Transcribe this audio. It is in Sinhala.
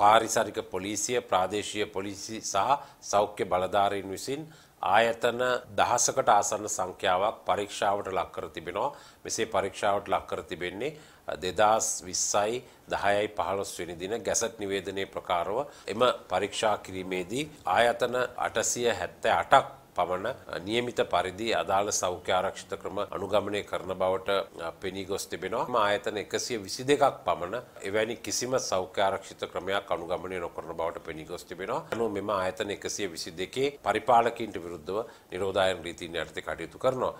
පාරිසරික පොලිසිය ප්‍රාදේශීය පොලිසි සහ සෞඛ්‍ය බලධාරීන් විසින් ආයතන දහසකට ආසන්න සංඛ්‍යාවක් පරීක්ෂාවට ලක් කර තිබෙනවා. මෙසේ පරීක්ෂාවට ලක් කර තිබෙන්නේ දෙදස් විස්සයි දහයයි පහළොස් වෙනි දින ගැසට් නිවේදනය ප්‍රකාරව එම පරීක්ෂා කිරීමේදී ආයතන අටසිය හැත්තෑ අටක් පමණ නියමිත පරිදි අදාළ සෞඛ්‍යාරක්ෂිත ක්‍රම අනුගමනය කරන බවට පෙනී ගොස් තිබෙනවා ආයතන එකසිය විසි දෙකක් පමණ එවැනි කිසිම සෞඛ්‍යාරක්ෂිත ක්‍රමයක් අනුගමනය නොකරන බවට පෙනී ගොස් තිබෙනවා අනු මෙම ආයතන එකසිය විසි දෙකේ පරිපාලකින්ට විරුද්ධව නිරෝධායන රීතින් යටතේ කටයුතු කරනවා